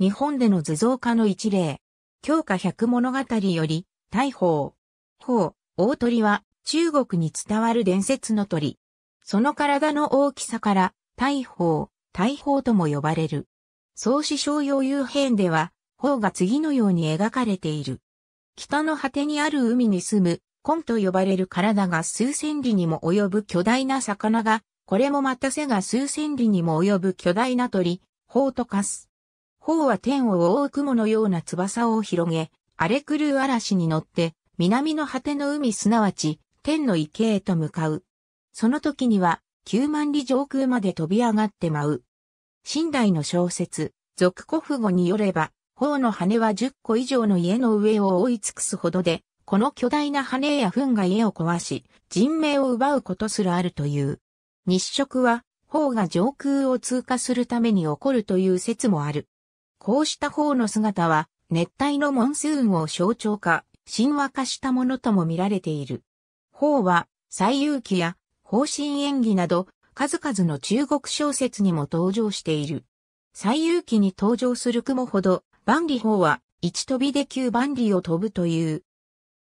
日本での図像化の一例。教科百物語より、大砲。砲、大鳥は、中国に伝わる伝説の鳥。その体の大きさから、大砲、大砲とも呼ばれる。創始商用遊編では、砲が次のように描かれている。北の果てにある海に住む、コンと呼ばれる体が数千里にも及ぶ巨大な魚が、これもまた背が数千里にも及ぶ巨大な鳥、砲と化す。砲は天を覆う雲のような翼を広げ、荒れ狂う嵐に乗って、南の果ての海すなわち、天の池へと向かう。その時には、九万里上空まで飛び上がって舞う。新代の小説、俗古父語によれば、砲の羽は十個以上の家の上を覆い尽くすほどで、この巨大な羽や糞が家を壊し、人命を奪うことすらあるという。日食は、砲が上空を通過するために起こるという説もある。こうした方の姿は、熱帯のモンスーンを象徴化、神話化したものとも見られている。方は、西遊記や、方針演技など、数々の中国小説にも登場している。西遊記に登場する雲ほど、万里法は、一飛びで九万里を飛ぶという。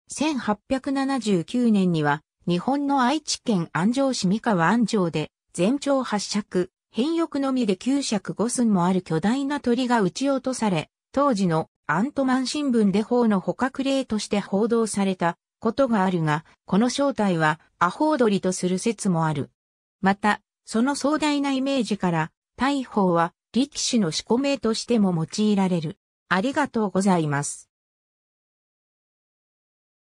1879年には、日本の愛知県安城市三河安城で、全長八尺、変翼のみで9尺5寸もある巨大な鳥が撃ち落とされ、当時のアントマン新聞で法の捕獲例として報道されたことがあるが、この正体はアホウドリとする説もある。また、その壮大なイメージから、大砲は力士の四股名としても用いられる。ありがとうございます。